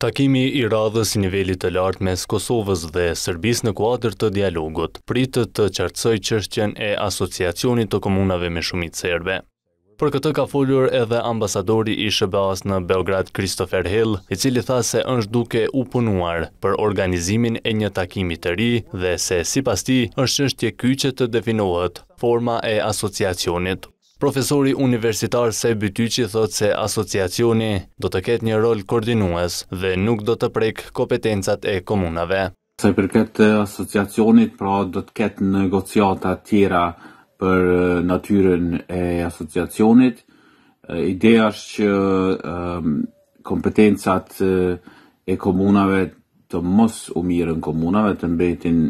Takimi i radhës nivelit të lartë mes Kosovës dhe Sërbis në kuadrë të dialogut pritë të qartësoj qështjen e asociacionit të komunave me shumit serbe. Për këtë ka foljur edhe ambasadori i Shëbas në Beograd, Christopher Hill, i cili tha se është duke u punuar për organizimin e një takimi të ri dhe se si pas ti është qështje kyqe të definohet forma e asociacionit. Profesori universitar Sebi Tyqi thot se asociacioni do të ketë një rol koordinues dhe nuk do të prek kompetencat e komunave. Se për këtë asociacionit, pra do të ketë negociata tjera për natyren e asociacionit. Ideja është që kompetencat e komunave të mos umirën komunave, të mbetin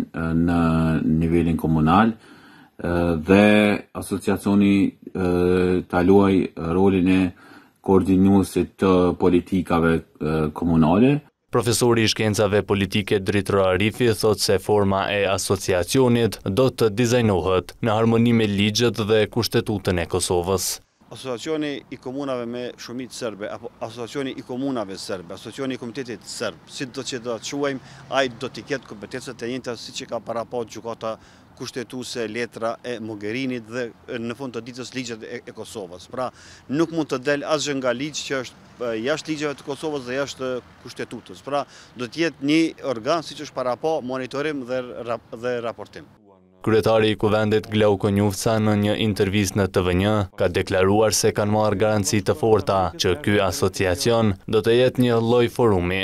në nivelin komunalë, dhe asociacioni ta luaj rolin e koordinuesit të politikave komunale. Profesori i shkencave politike Dritor Arifi thot se forma e asociacionit do të dizajnohet në harmoni me ligjet dhe kushtetutën e Kosovës. Asociacioni i komunave me shumit sërbe, asociacioni i komunave sërbe, asociacioni i komitetit sërbe, si do që do të quajmë, ajtë do t'i kjetë kompetencët e njëta si që ka para po gjukata kushtetuse, letra e mëgerinit dhe në fund të ditës ligjët e Kosovës. Pra nuk mund të del asë nga ligjë që është jashtë ligjëve të Kosovës dhe jashtë kushtetutës. Pra do t'jetë një organ si që është para po monitorim dhe raportim. Kryetari i kuvendit Glauko Njufca në një intervjis në TV1 ka deklaruar se kanë marë garanci të forta që kjo asociacion do të jetë një loj forumi.